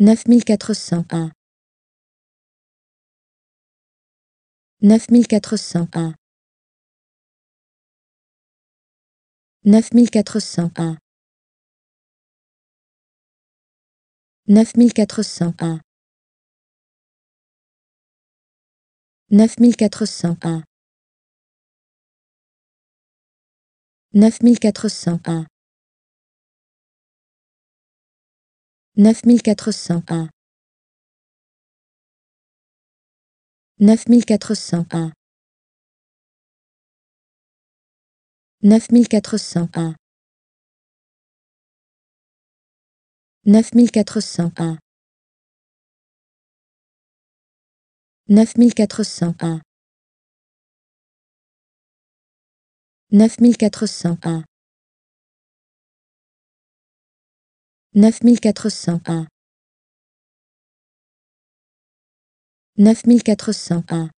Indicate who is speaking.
Speaker 1: 9401 9401 9401 9401 9401 9401 9401 9401 9401 9401 9401 9401 9401 9401